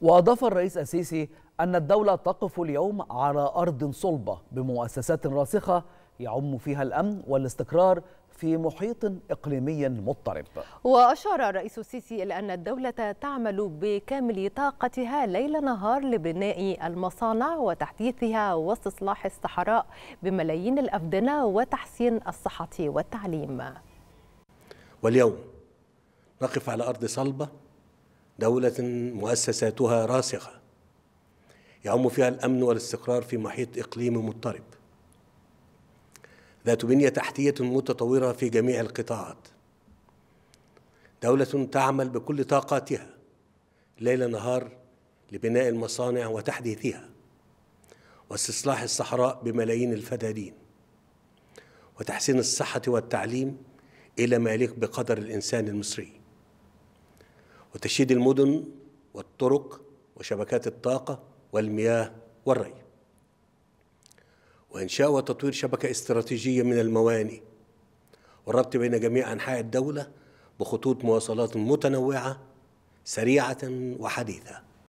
وأضاف الرئيس السيسي أن الدولة تقف اليوم على أرض صلبة بمؤسسات راسخة يعم فيها الأمن والاستقرار في محيط إقليمي مضطرب وأشار الرئيس السيسي إلى أن الدولة تعمل بكامل طاقتها ليل نهار لبناء المصانع وتحديثها واستصلاح الصحراء بملايين الأفدنة وتحسين الصحة والتعليم واليوم نقف على أرض صلبة دولة مؤسساتها راسخة يعم فيها الأمن والاستقرار في محيط إقليمي مضطرب ذات بنية تحتية متطورة في جميع القطاعات دولة تعمل بكل طاقاتها ليل نهار لبناء المصانع وتحديثها واستصلاح الصحراء بملايين الفدادين وتحسين الصحة والتعليم إلى ما يليق بقدر الإنسان المصري وتشييد المدن والطرق وشبكات الطاقة والمياه والري وإنشاء وتطوير شبكة استراتيجية من الموانئ والربط بين جميع أنحاء الدولة بخطوط مواصلات متنوعة سريعة وحديثة